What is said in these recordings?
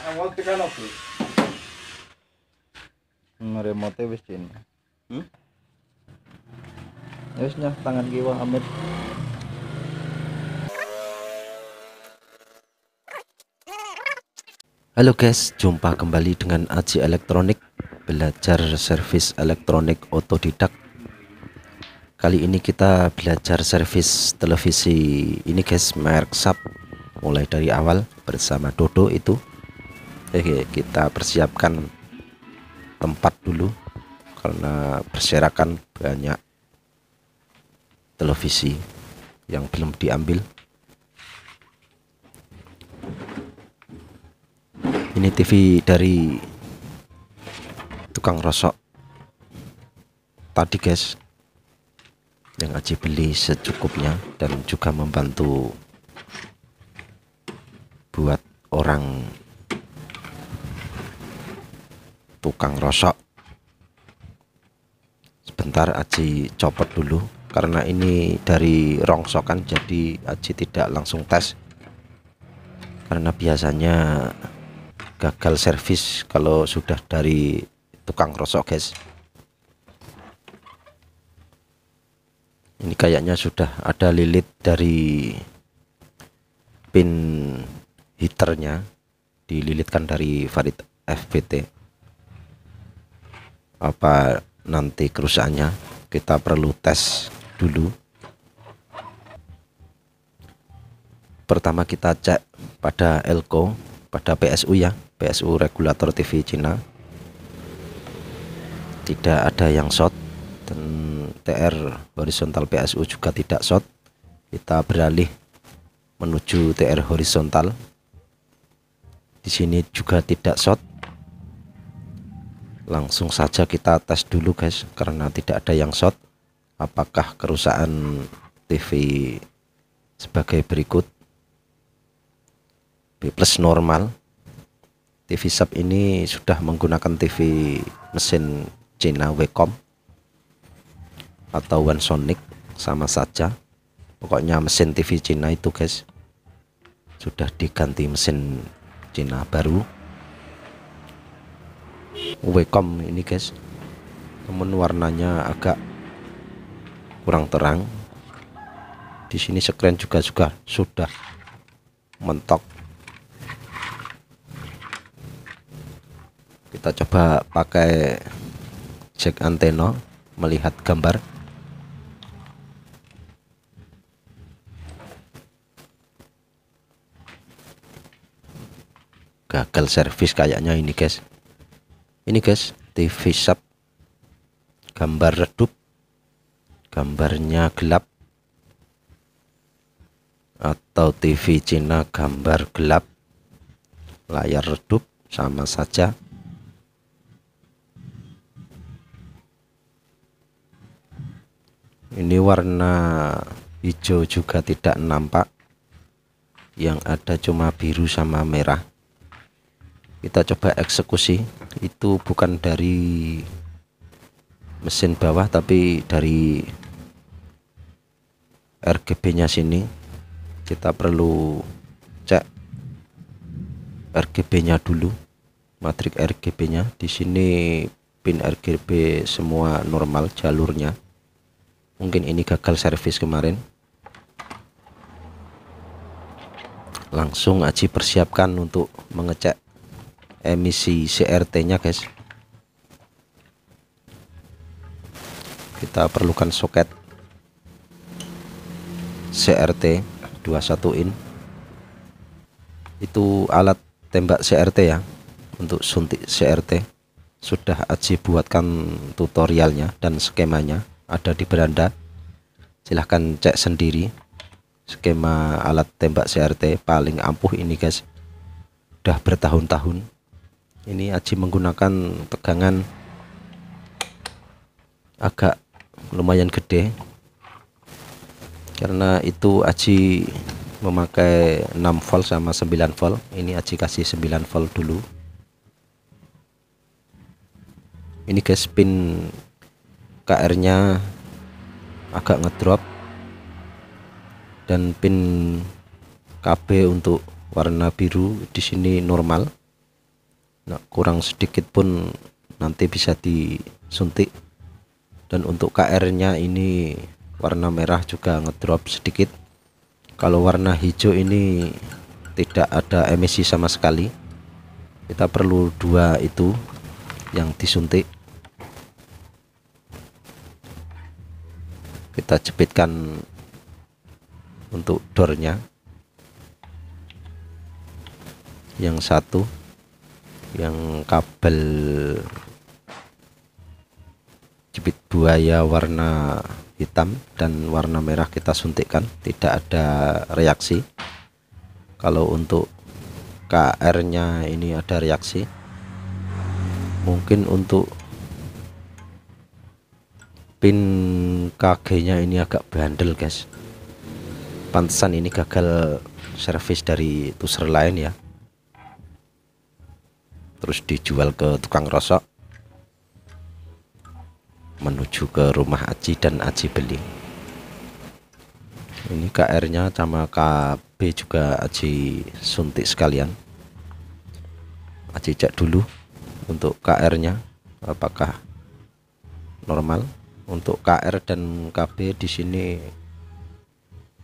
Hmm, wis Hmm? Ya tangan kiwa amit. Halo guys, jumpa kembali dengan Aji Elektronik Belajar servis elektronik otodidak Kali ini kita belajar servis televisi ini guys, merek Sub Mulai dari awal bersama Dodo itu Oke, kita persiapkan tempat dulu karena berserakan banyak televisi yang belum diambil. Ini TV dari tukang rosok tadi, guys. Yang Aji beli secukupnya dan juga membantu buat orang tukang rosok sebentar Aji copot dulu karena ini dari rongsokan jadi Aji tidak langsung tes karena biasanya gagal servis kalau sudah dari tukang rosok guys ini kayaknya sudah ada lilit dari pin heaternya dililitkan dari varit FPT apa nanti kerusakannya kita perlu tes dulu pertama kita cek pada elko pada PSU ya PSU regulator TV Cina tidak ada yang short dan TR horizontal PSU juga tidak short kita beralih menuju TR horizontal di sini juga tidak short langsung saja kita tes dulu guys karena tidak ada yang short apakah kerusakan TV sebagai berikut B plus normal TV sub ini sudah menggunakan TV mesin Cina Wacom atau Wansonic sama saja pokoknya mesin TV Cina itu guys sudah diganti mesin Cina baru Wacom ini guys namun warnanya agak kurang terang di sini screen juga juga sudah mentok kita coba pakai jack antena melihat gambar gagal servis kayaknya ini guys ini guys TV sub gambar redup gambarnya gelap atau TV Cina gambar gelap layar redup sama saja ini warna hijau juga tidak nampak yang ada cuma biru sama merah kita coba eksekusi itu bukan dari mesin bawah tapi dari RGB nya sini kita perlu cek RGB nya dulu matrik RGB nya di sini pin RGB semua normal jalurnya mungkin ini gagal servis kemarin langsung aji persiapkan untuk mengecek emisi CRT-nya guys kita perlukan soket CRT 21 in itu alat tembak CRT ya untuk suntik CRT sudah Aji buatkan tutorialnya dan skemanya ada di beranda silahkan cek sendiri skema alat tembak CRT paling ampuh ini guys udah bertahun-tahun ini aji menggunakan tegangan agak lumayan gede karena itu aji memakai 6 volt sama 9 volt ini aji kasih 9 volt dulu ini guys pin KR nya agak ngedrop dan pin KB untuk warna biru di sini normal nah, kurang sedikit pun nanti bisa disuntik dan untuk KR nya ini warna merah juga ngedrop sedikit kalau warna hijau ini tidak ada emisi sama sekali kita perlu dua itu yang disuntik kita jepitkan untuk dornya yang satu yang kabel jepit buaya warna hitam dan warna merah kita suntikkan tidak ada reaksi kalau untuk KR nya ini ada reaksi mungkin untuk pin KG nya ini agak bandel guys pantesan ini gagal servis dari tuser lain ya terus dijual ke tukang rosok menuju ke rumah Aji dan Aji beli ini KR nya sama KB juga Aji suntik sekalian Aji cek dulu untuk KR nya apakah normal untuk KR dan KB di sini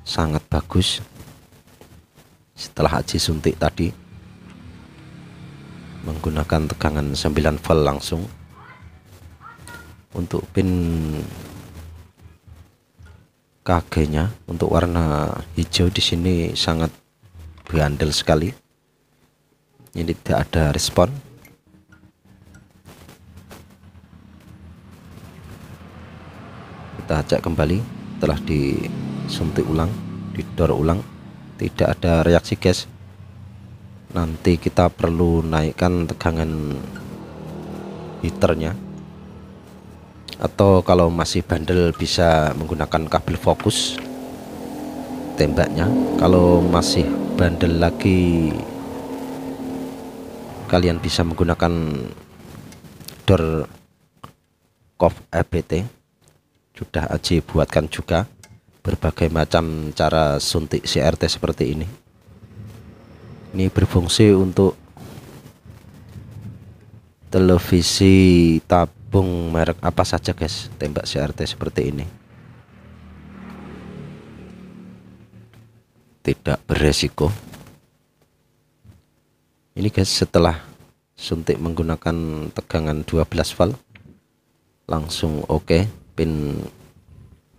sangat bagus setelah Aji suntik tadi menggunakan tegangan 9 volt langsung untuk pin KG nya untuk warna hijau di sini sangat berandal sekali ini tidak ada respon kita ajak kembali telah disuntik ulang didor ulang tidak ada reaksi gas nanti kita perlu naikkan tegangan heaternya atau kalau masih bandel bisa menggunakan kabel fokus tembaknya kalau masih bandel lagi kalian bisa menggunakan door kov EBT sudah aja buatkan juga berbagai macam cara suntik CRT seperti ini ini berfungsi untuk televisi tabung merek apa saja guys tembak CRT seperti ini tidak beresiko ini guys setelah suntik menggunakan tegangan 12 volt, langsung oke okay. pin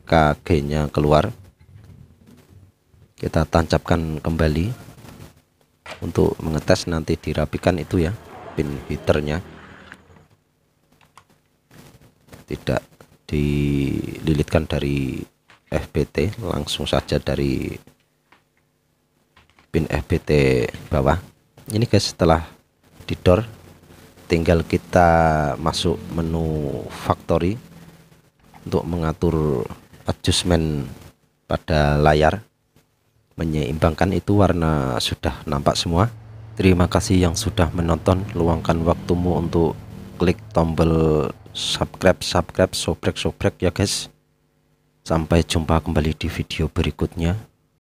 KG nya keluar kita tancapkan kembali untuk mengetes nanti dirapikan itu ya pin heaternya tidak dililitkan dari FPT langsung saja dari pin FPT bawah ini guys setelah didor tinggal kita masuk menu factory untuk mengatur adjustment pada layar menyeimbangkan itu warna sudah nampak semua terima kasih yang sudah menonton luangkan waktumu untuk klik tombol subscribe subscribe sobrek sobrek ya guys sampai jumpa kembali di video berikutnya